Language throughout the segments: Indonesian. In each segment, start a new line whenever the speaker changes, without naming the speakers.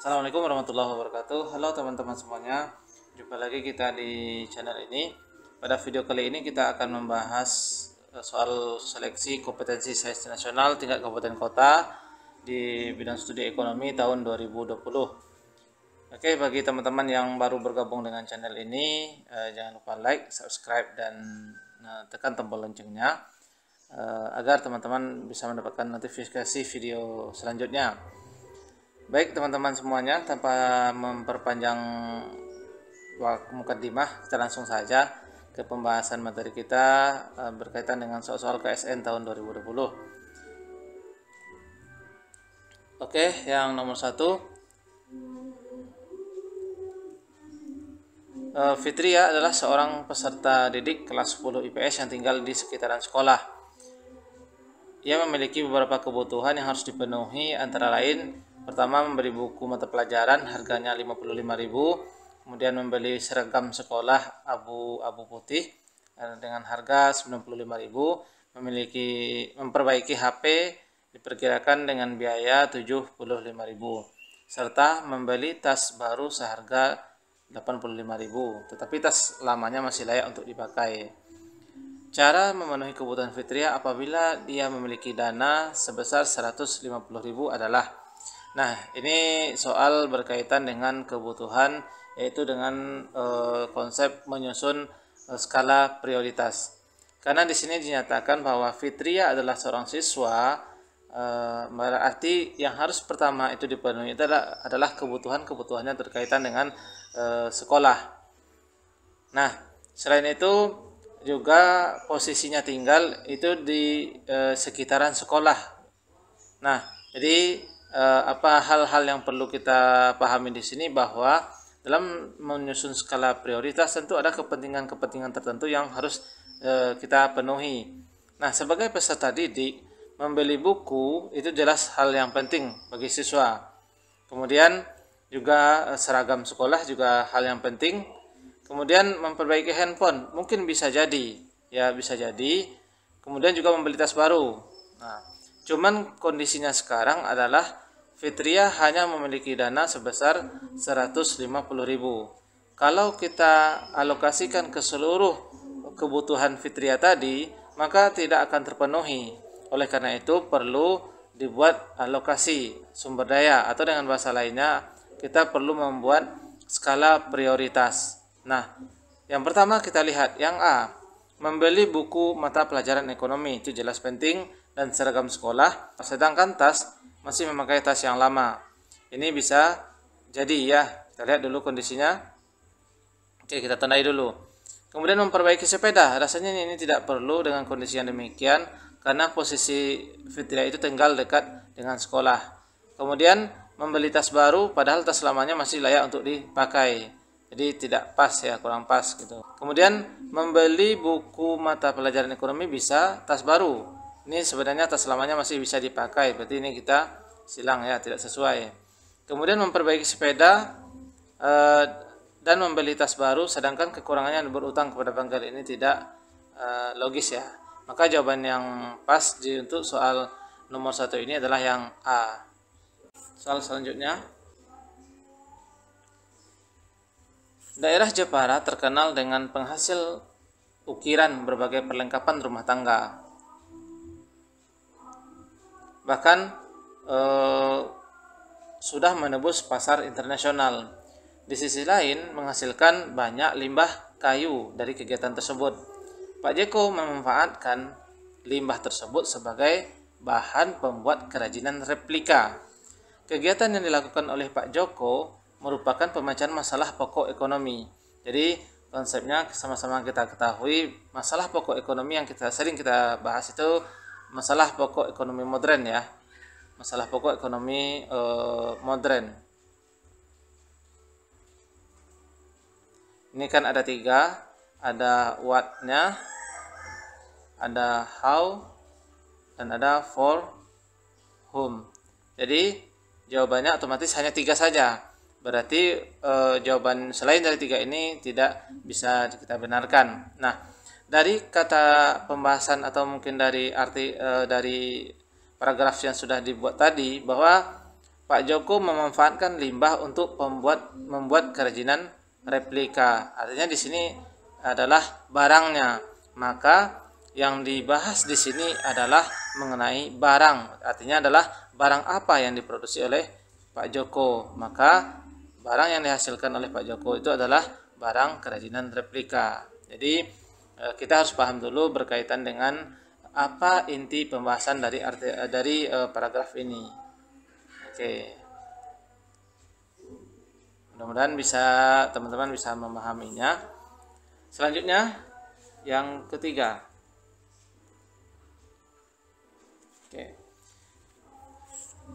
Assalamualaikum warahmatullahi wabarakatuh Halo teman-teman semuanya Jumpa lagi kita di channel ini Pada video kali ini kita akan membahas eh, Soal seleksi kompetensi sains nasional tingkat kabupaten kota Di bidang studi ekonomi tahun 2020 Oke bagi teman-teman yang baru bergabung dengan channel ini eh, Jangan lupa like, subscribe dan eh, tekan tombol loncengnya Agar teman-teman bisa mendapatkan notifikasi video selanjutnya Baik teman-teman semuanya, tanpa memperpanjang waktu mukadimah, kita langsung saja ke pembahasan materi kita eh, berkaitan dengan soal-soal KSN tahun 2020. Oke, yang nomor satu, eh, Fitria adalah seorang peserta didik kelas 10 IPS yang tinggal di sekitaran sekolah. Ia memiliki beberapa kebutuhan yang harus dipenuhi antara lain Pertama memberi buku mata pelajaran harganya 55.000, kemudian membeli seragam sekolah abu-abu putih eh, dengan harga 95.000, memiliki memperbaiki HP diperkirakan dengan biaya 75.000 serta membeli tas baru seharga 85.000, tetapi tas lamanya masih layak untuk dipakai. Cara memenuhi kebutuhan Fitria apabila dia memiliki dana sebesar 150.000 adalah Nah, ini soal berkaitan dengan kebutuhan yaitu dengan e, konsep menyusun e, skala prioritas. Karena di sini dinyatakan bahwa Fitria adalah seorang siswa e, berarti yang harus pertama itu dipenuhi adalah adalah kebutuhan-kebutuhannya terkaitan dengan e, sekolah. Nah, selain itu juga posisinya tinggal itu di e, sekitaran sekolah. Nah, jadi eh, apa hal-hal yang perlu kita pahami di sini bahwa dalam menyusun skala prioritas tentu ada kepentingan-kepentingan tertentu yang harus eh, kita penuhi. Nah, sebagai peserta didik, membeli buku itu jelas hal yang penting bagi siswa. Kemudian juga eh, seragam sekolah juga hal yang penting. Kemudian memperbaiki handphone mungkin bisa jadi, ya bisa jadi. Kemudian juga membeli tas baru. Nah, cuman kondisinya sekarang adalah Fitria hanya memiliki dana sebesar 150.000. Kalau kita alokasikan ke seluruh kebutuhan Fitria tadi, maka tidak akan terpenuhi. Oleh karena itu perlu dibuat alokasi sumber daya atau dengan bahasa lainnya kita perlu membuat skala prioritas. Nah, yang pertama kita lihat yang A, membeli buku mata pelajaran ekonomi itu jelas penting dan seragam sekolah. Sedangkan tas masih memakai tas yang lama. Ini bisa jadi ya. Kita lihat dulu kondisinya. Oke, kita tandai dulu. Kemudian memperbaiki sepeda. Rasanya ini tidak perlu dengan kondisi yang demikian karena posisi Fitria itu tinggal dekat dengan sekolah. Kemudian membeli tas baru padahal tas lamanya masih layak untuk dipakai jadi tidak pas ya kurang pas gitu kemudian membeli buku mata pelajaran ekonomi bisa tas baru ini sebenarnya atas lamanya masih bisa dipakai berarti ini kita silang ya tidak sesuai kemudian memperbaiki sepeda e, dan membeli tas baru sedangkan kekurangannya berutang kepada bengkel ini tidak e, logis ya maka jawaban yang pas di, untuk soal nomor satu ini adalah yang A soal selanjutnya daerah Jepara terkenal dengan penghasil ukiran berbagai perlengkapan rumah tangga bahkan eh, sudah menebus pasar internasional. Di sisi lain, menghasilkan banyak limbah kayu dari kegiatan tersebut. Pak Jeko memanfaatkan limbah tersebut sebagai bahan pembuat kerajinan replika. Kegiatan yang dilakukan oleh Pak Joko merupakan pemecahan masalah pokok ekonomi. Jadi konsepnya sama-sama kita ketahui masalah pokok ekonomi yang kita sering kita bahas itu masalah pokok ekonomi modern ya masalah pokok ekonomi eh, modern ini kan ada tiga ada what-nya ada how dan ada for whom jadi jawabannya otomatis hanya tiga saja berarti eh, jawaban selain dari tiga ini tidak bisa kita benarkan nah dari kata pembahasan atau mungkin dari arti e, dari paragraf yang sudah dibuat tadi bahwa Pak Joko memanfaatkan limbah untuk membuat membuat kerajinan replika. Artinya di sini adalah barangnya. Maka yang dibahas di sini adalah mengenai barang. Artinya adalah barang apa yang diproduksi oleh Pak Joko. Maka barang yang dihasilkan oleh Pak Joko itu adalah barang kerajinan replika. Jadi E, kita harus paham dulu berkaitan dengan apa inti pembahasan dari arti, e, dari e, paragraf ini. Oke. Mudah-mudahan bisa teman-teman bisa memahaminya. Selanjutnya yang ketiga. Oke.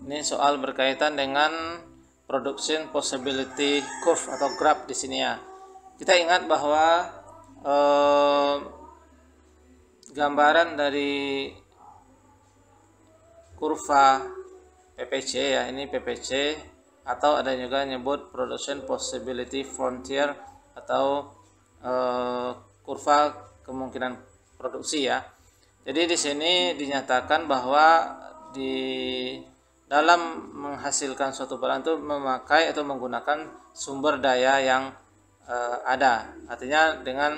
Ini soal berkaitan dengan production possibility curve atau graph di sini ya. Kita ingat bahwa gambaran dari kurva PPC ya ini PPC atau ada juga nyebut production possibility frontier atau eh, kurva kemungkinan produksi ya jadi di sini dinyatakan bahwa di dalam menghasilkan suatu barang itu memakai atau menggunakan sumber daya yang e, ada. Artinya dengan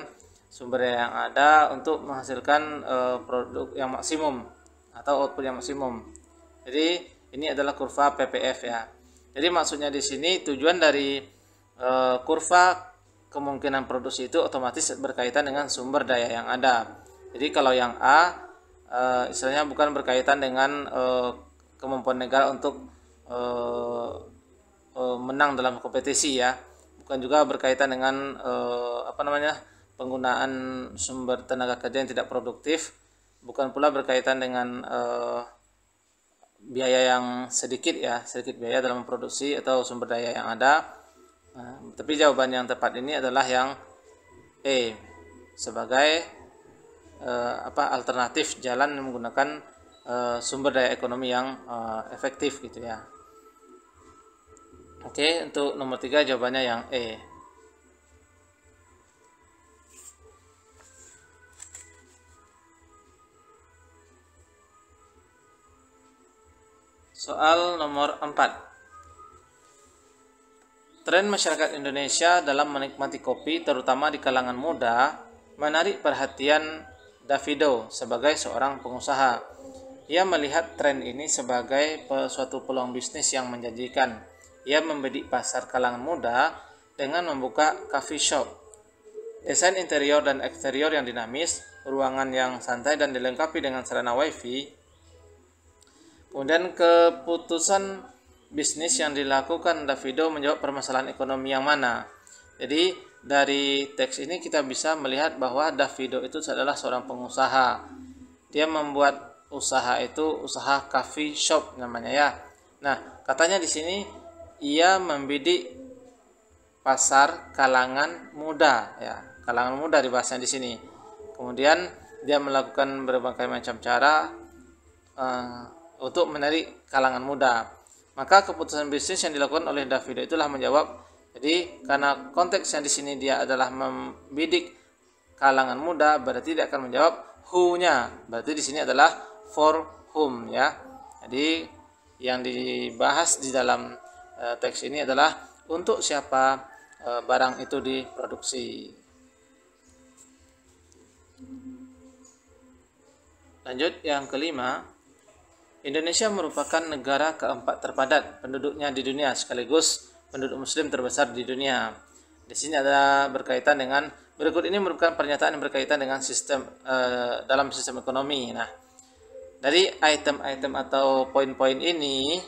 sumber daya yang ada untuk menghasilkan uh, produk yang maksimum atau output yang maksimum. Jadi ini adalah kurva PPF ya. Jadi maksudnya di sini tujuan dari uh, kurva kemungkinan produksi itu otomatis berkaitan dengan sumber daya yang ada. Jadi kalau yang A uh, istilahnya bukan berkaitan dengan uh, kemampuan negara untuk uh, uh, menang dalam kompetisi ya, bukan juga berkaitan dengan uh, apa namanya penggunaan sumber tenaga kerja yang tidak produktif, bukan pula berkaitan dengan uh, biaya yang sedikit ya, sedikit biaya dalam memproduksi atau sumber daya yang ada. Nah, tapi jawaban yang tepat ini adalah yang E sebagai uh, apa alternatif jalan menggunakan uh, sumber daya ekonomi yang efektif gitu ya. Oke, untuk nomor tiga jawabannya yang E. Soal nomor 4. Tren masyarakat Indonesia dalam menikmati kopi terutama di kalangan muda menarik perhatian Davido sebagai seorang pengusaha. Ia melihat tren ini sebagai suatu peluang bisnis yang menjanjikan. Ia membidik pasar kalangan muda dengan membuka coffee shop. Desain interior dan eksterior yang dinamis, ruangan yang santai dan dilengkapi dengan sarana wifi Kemudian keputusan bisnis yang dilakukan Davido menjawab permasalahan ekonomi yang mana. Jadi dari teks ini kita bisa melihat bahwa Davido itu adalah seorang pengusaha. Dia membuat usaha itu usaha coffee shop namanya ya. Nah, katanya di sini ia membidik pasar kalangan muda ya. Kalangan muda dibahasnya di sini. Kemudian dia melakukan berbagai macam cara uh, untuk menarik kalangan muda. Maka keputusan bisnis yang dilakukan oleh Davido itulah menjawab. Jadi karena konteks yang di sini dia adalah membidik kalangan muda berarti dia akan menjawab who-nya. Berarti di sini adalah for whom ya. Jadi yang dibahas di dalam e, teks ini adalah untuk siapa e, barang itu diproduksi. Lanjut yang kelima, Indonesia merupakan negara keempat terpadat penduduknya di dunia sekaligus penduduk muslim terbesar di dunia. Di sini ada berkaitan dengan berikut ini merupakan pernyataan yang berkaitan dengan sistem uh, dalam sistem ekonomi. Nah, dari item-item atau poin-poin ini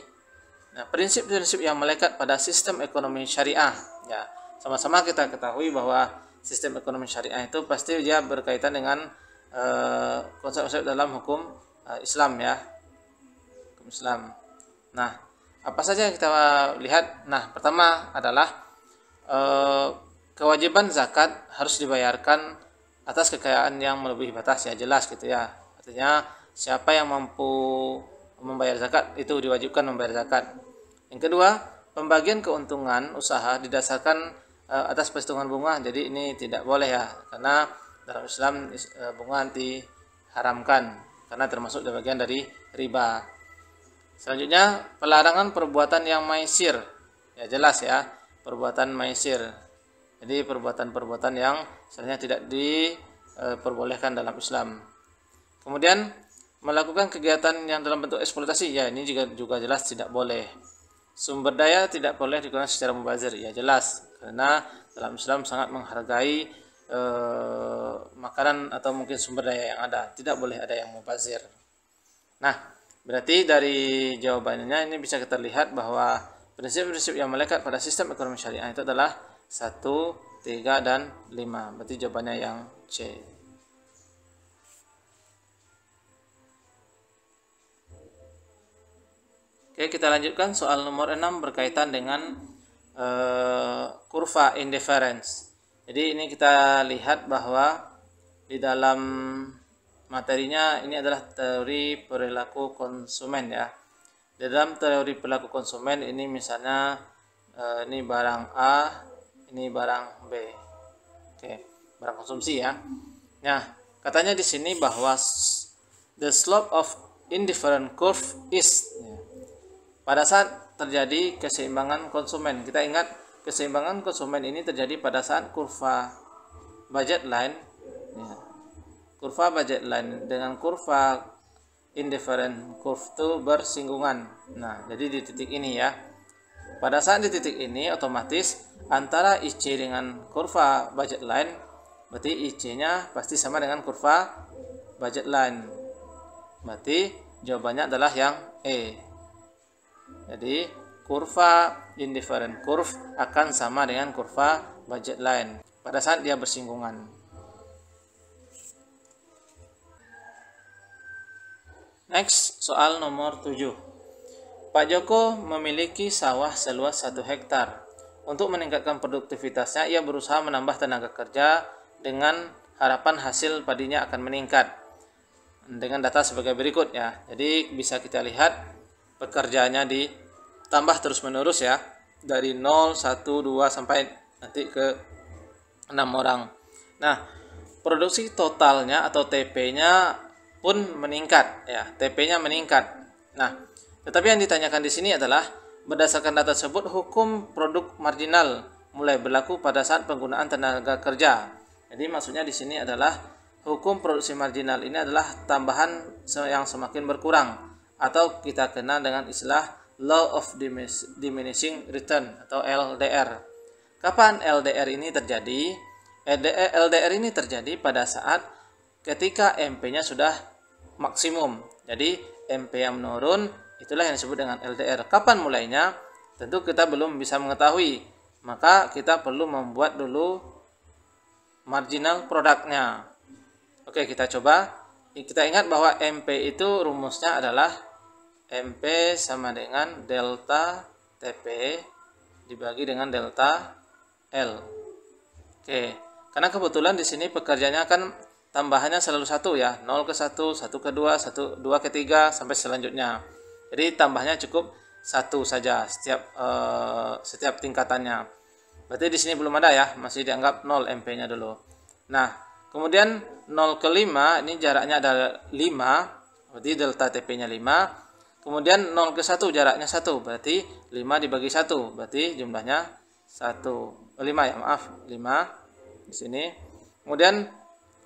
Nah, prinsip-prinsip yang melekat pada sistem ekonomi syariah. Ya, sama-sama kita ketahui bahwa sistem ekonomi syariah itu pasti dia berkaitan dengan eh, konsep-konsep uh, dalam hukum uh, Islam ya. Islam. Nah, apa saja yang kita lihat? Nah, pertama adalah eh, kewajiban zakat harus dibayarkan atas kekayaan yang melebihi batas ya jelas gitu ya. Artinya siapa yang mampu membayar zakat itu diwajibkan membayar zakat. Yang kedua, pembagian keuntungan usaha didasarkan eh, atas perhitungan bunga. Jadi ini tidak boleh ya karena dalam Islam eh, bunga anti haramkan karena termasuk bagian dari riba. Selanjutnya pelarangan perbuatan yang maisir. Ya jelas ya, perbuatan maisir. Jadi perbuatan-perbuatan yang sebenarnya tidak diperbolehkan e, dalam Islam. Kemudian melakukan kegiatan yang dalam bentuk eksploitasi, ya ini juga juga jelas tidak boleh. Sumber daya tidak boleh digunakan secara mubazir, ya jelas karena dalam Islam sangat menghargai eh, makanan atau mungkin sumber daya yang ada, tidak boleh ada yang mubazir. Nah, Berarti dari jawabannya ini bisa kita lihat bahwa prinsip-prinsip yang melekat pada sistem ekonomi syariah itu adalah 1, 3, dan 5. Berarti jawabannya yang C. Oke, kita lanjutkan soal nomor 6 berkaitan dengan uh, kurva indifference. Jadi ini kita lihat bahwa di dalam Materinya ini adalah teori perilaku konsumen ya. Di dalam teori perilaku konsumen ini misalnya eh, ini barang A, ini barang B. Oke, barang konsumsi ya. Nah, katanya di sini bahwa the slope of indifferent curve is ya. pada saat terjadi keseimbangan konsumen. Kita ingat keseimbangan konsumen ini terjadi pada saat kurva budget line ya kurva budget line dengan kurva indifferent curve itu bersinggungan nah jadi di titik ini ya pada saat di titik ini otomatis antara IC dengan kurva budget line berarti IC nya pasti sama dengan kurva budget line berarti jawabannya adalah yang E jadi kurva indifferent curve akan sama dengan kurva budget line pada saat dia bersinggungan Next, soal nomor 7. Pak Joko memiliki sawah seluas 1 hektar. Untuk meningkatkan produktivitasnya, ia berusaha menambah tenaga kerja dengan harapan hasil padinya akan meningkat. Dengan data sebagai berikut ya. Jadi bisa kita lihat pekerjaannya ditambah terus-menerus ya. Dari 0, 1, 2 sampai nanti ke 6 orang. Nah, produksi totalnya atau TP-nya pun meningkat ya, TP-nya meningkat. Nah, tetapi yang ditanyakan di sini adalah berdasarkan data tersebut hukum produk marginal mulai berlaku pada saat penggunaan tenaga kerja. Jadi maksudnya di sini adalah hukum produksi marginal ini adalah tambahan yang semakin berkurang atau kita kenal dengan istilah law of diminishing return atau LDR. Kapan LDR ini terjadi? LDR ini terjadi pada saat ketika MP-nya sudah maksimum. Jadi MP yang menurun itulah yang disebut dengan LDR. Kapan mulainya? Tentu kita belum bisa mengetahui. Maka kita perlu membuat dulu marginal produknya. Oke, kita coba. Kita ingat bahwa MP itu rumusnya adalah MP sama dengan delta TP dibagi dengan delta L. Oke, karena kebetulan di sini pekerjaannya akan tambahannya selalu satu ya 0 ke 1 1 ke 2 1 2 ke 3 sampai selanjutnya jadi tambahnya cukup satu saja setiap uh, setiap tingkatannya berarti di sini belum ada ya masih dianggap 0 MP nya dulu nah kemudian 0 ke 5 ini jaraknya ada 5 berarti delta TP nya 5 kemudian 0 ke 1 jaraknya 1 berarti 5 dibagi 1 berarti jumlahnya 1 5 eh, ya maaf 5 di sini kemudian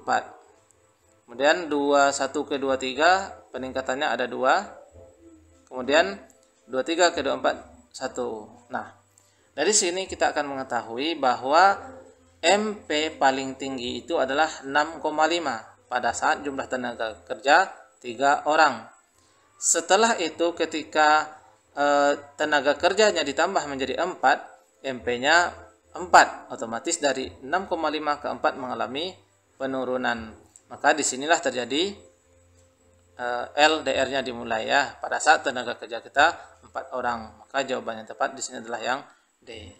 4 kemudian 2 1 ke 2 3 peningkatannya ada 2 kemudian 2 3 ke 2 4 1 nah dari sini kita akan mengetahui bahwa MP paling tinggi itu adalah 6,5 pada saat jumlah tenaga kerja 3 orang setelah itu ketika e, tenaga kerjanya ditambah menjadi 4 MP-nya 4 otomatis dari 6,5 ke 4 mengalami penurunan. Maka disinilah terjadi uh, eh, LDR-nya dimulai ya pada saat tenaga kerja kita empat orang. Maka jawaban yang tepat di adalah yang D.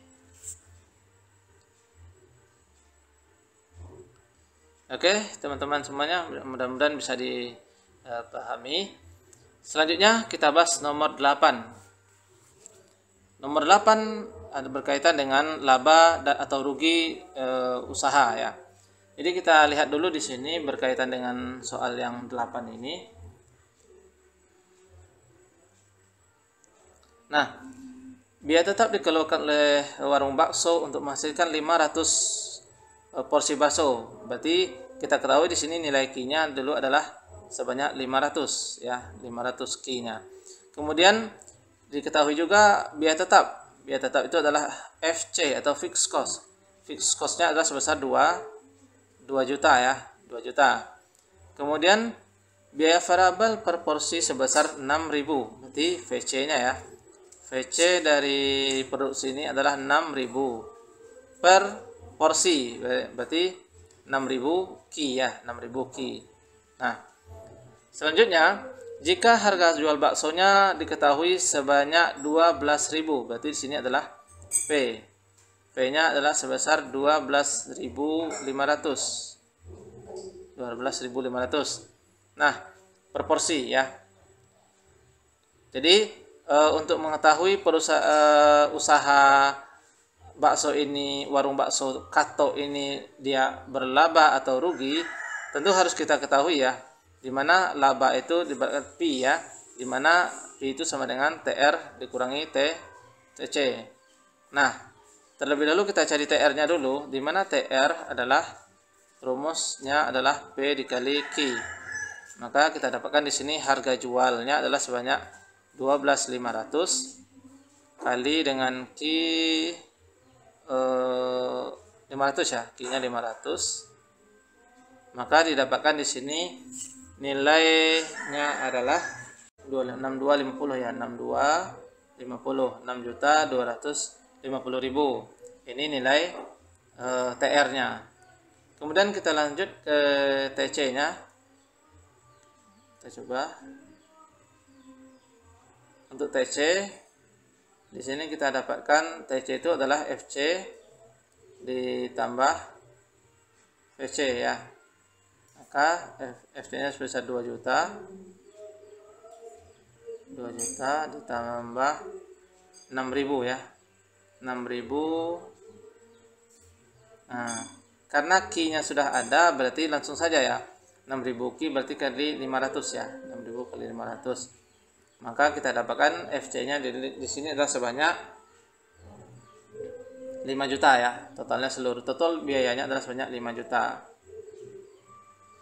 Oke, teman-teman semuanya mudah-mudahan bisa dipahami. Selanjutnya kita bahas nomor 8. Nomor 8 ada berkaitan dengan laba atau rugi e, usaha ya. Jadi kita lihat dulu di sini berkaitan dengan soal yang 8 ini. Nah, biaya tetap dikeluarkan oleh warung bakso untuk menghasilkan 500 eh, porsi bakso. Berarti kita ketahui di sini nilai q dulu adalah sebanyak 500 ya, 500 Q-nya. Kemudian diketahui juga biaya tetap. Biaya tetap itu adalah FC atau fixed cost. Fixed cost-nya adalah sebesar 2 2 juta ya 2 juta kemudian biaya variabel per porsi sebesar 6000 berarti VC nya ya VC dari produksi ini adalah 6000 per porsi berarti 6000 ki ya 6000 ki nah selanjutnya jika harga jual baksonya diketahui sebanyak 12.000 berarti di sini adalah P P-nya adalah sebesar 12.500. 12.500. Nah, proporsi ya. Jadi e, untuk mengetahui perusahaan e, eh, usaha bakso ini, warung bakso Kato ini dia berlaba atau rugi, tentu harus kita ketahui ya. Dimana laba itu dibarat pi ya, dimana pi itu sama dengan tr dikurangi t, cc Nah, Terlebih dahulu kita cari TR-nya dulu, di mana TR adalah rumusnya adalah P dikali Q. Maka kita dapatkan di sini harga jualnya adalah sebanyak 12.500 kali dengan Q eh, 500 ya, Q-nya 500. Maka didapatkan di sini nilainya adalah 6250 ya, 62 50 6 juta 200 50.000 ini nilai e, eh, TR nya kemudian kita lanjut ke TC nya kita coba untuk TC di sini kita dapatkan TC itu adalah FC ditambah VC ya maka FC nya sebesar 2 juta 2 juta ditambah 6000 ya 6000 nah, karena key-nya sudah ada berarti langsung saja ya 6000 key berarti kali 500 ya 6000 kali 500 maka kita dapatkan FC nya di, di sini adalah sebanyak 5 juta ya totalnya seluruh total biayanya adalah sebanyak 5 juta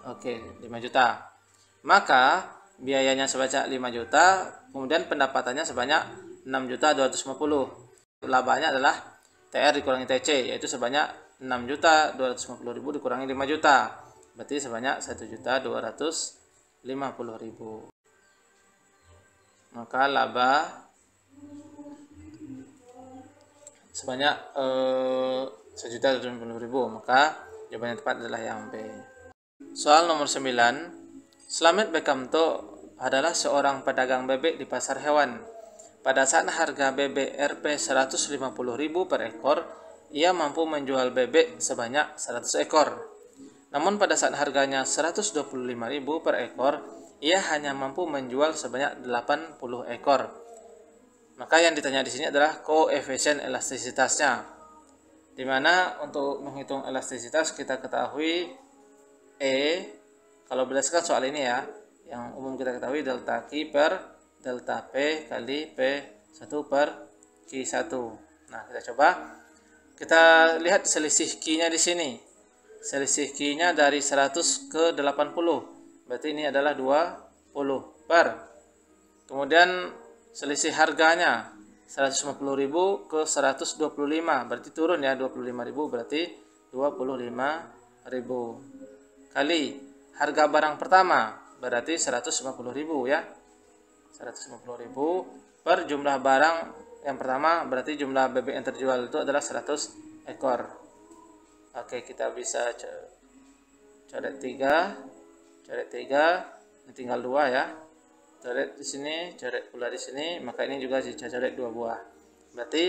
oke 5 juta maka biayanya sebanyak 5 juta kemudian pendapatannya sebanyak 6 juta 250 labanya adalah TR dikurangi TC yaitu sebanyak 6.250.000 dikurangi 5 juta berarti sebanyak 1.250.000. maka laba sebanyak eh, 1 juta 250 maka jawabannya tepat adalah yang B soal nomor 9 Slamet Bekamto adalah seorang pedagang bebek di pasar hewan pada saat harga BBRP RP 150.000 per ekor, ia mampu menjual bebek sebanyak 100 ekor. Namun pada saat harganya rp 125.000 per ekor, ia hanya mampu menjual sebanyak 80 ekor. Maka yang ditanya di sini adalah koefisien elastisitasnya. Di mana untuk menghitung elastisitas kita ketahui E kalau berdasarkan soal ini ya, yang umum kita ketahui delta Q per delta P kali P1 per Q1. Nah, kita coba. Kita lihat selisih Q-nya di sini. Selisih Q-nya dari 100 ke 80. Berarti ini adalah 20 per. Kemudian selisih harganya 150.000 ke 125. Berarti turun ya 25.000 berarti 25.000 kali harga barang pertama berarti 150.000 ya 150.000 per jumlah barang yang pertama berarti jumlah bebek yang terjual itu adalah 100 ekor oke kita bisa coret 3 coret 3 ini tinggal 2 ya coret di sini coret pula di sini maka ini juga coret 2 buah berarti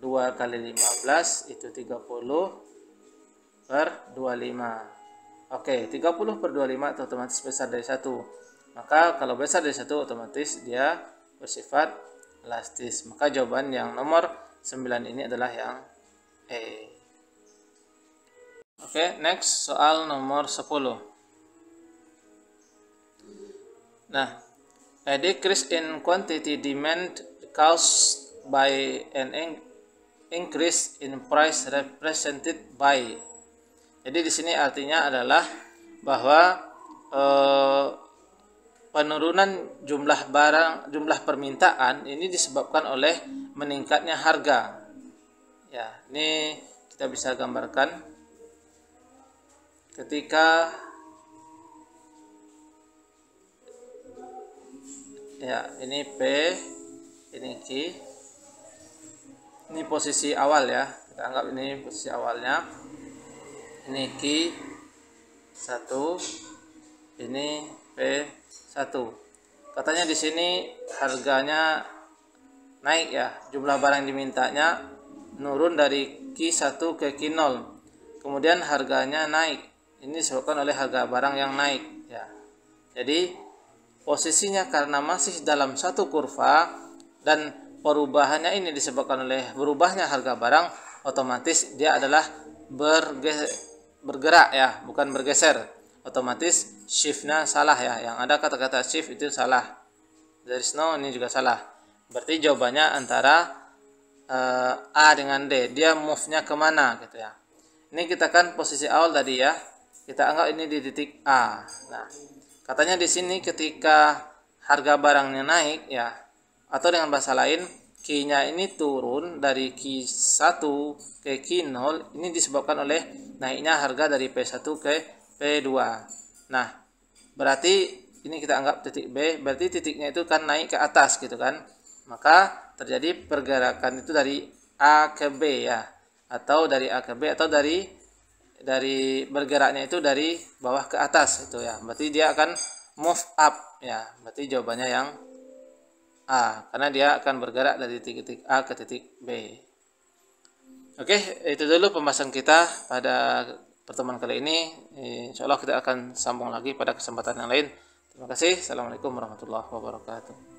2 kali 15 itu 30 per 25 oke 30 per 25 itu otomatis besar dari 1 maka kalau besar dari satu otomatis dia bersifat elastis maka jawaban yang nomor 9 ini adalah yang E oke okay, next soal nomor 10 nah a decrease in quantity demand caused by an increase in price represented by jadi di sini artinya adalah bahwa eh, penurunan jumlah barang jumlah permintaan ini disebabkan oleh meningkatnya harga ya ini kita bisa gambarkan ketika ya ini P ini Q ini posisi awal ya kita anggap ini posisi awalnya ini Q satu ini P satu katanya di sini harganya naik ya jumlah barang dimintanya nurun dari Q1 ke Q0 kemudian harganya naik ini disebabkan oleh harga barang yang naik ya jadi posisinya karena masih dalam satu kurva dan perubahannya ini disebabkan oleh berubahnya harga barang otomatis dia adalah berge bergerak ya bukan bergeser otomatis shiftnya salah ya yang ada kata-kata shift itu salah dari is no ini juga salah berarti jawabannya antara uh, A dengan D dia move-nya kemana gitu ya ini kita kan posisi awal tadi ya kita anggap ini di titik A nah katanya di sini ketika harga barangnya naik ya atau dengan bahasa lain key-nya ini turun dari key 1 ke key 0 ini disebabkan oleh naiknya harga dari P1 ke P2. Nah, berarti ini kita anggap titik B, berarti titiknya itu kan naik ke atas gitu kan. Maka terjadi pergerakan itu dari A ke B ya, atau dari A ke B atau dari dari bergeraknya itu dari bawah ke atas itu ya. Berarti dia akan move up ya. Berarti jawabannya yang A karena dia akan bergerak dari titik A ke titik B. Oke, itu dulu pembahasan kita pada pertemuan kali ini. Eh, Insya Allah kita akan sambung lagi pada kesempatan yang lain. Terima kasih. Assalamualaikum warahmatullahi wabarakatuh.